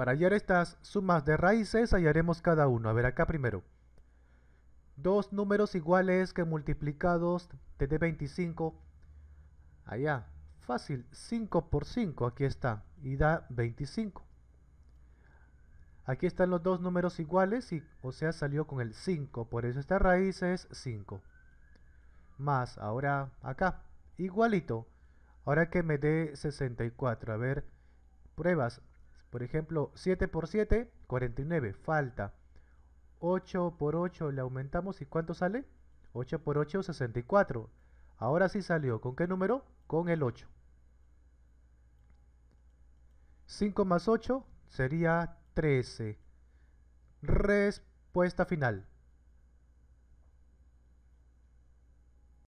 Para hallar estas sumas de raíces hallaremos cada uno. A ver acá primero. Dos números iguales que multiplicados te dé 25. Allá, fácil, 5 por 5, aquí está, y da 25. Aquí están los dos números iguales, y, o sea salió con el 5, por eso esta raíz es 5. Más, ahora acá, igualito. Ahora que me dé 64, a ver, pruebas, por ejemplo, 7 por 7, 49, falta. 8 por 8 le aumentamos y ¿cuánto sale? 8 por 8, 64. Ahora sí salió. ¿Con qué número? Con el 8. 5 más 8 sería 13. Respuesta final.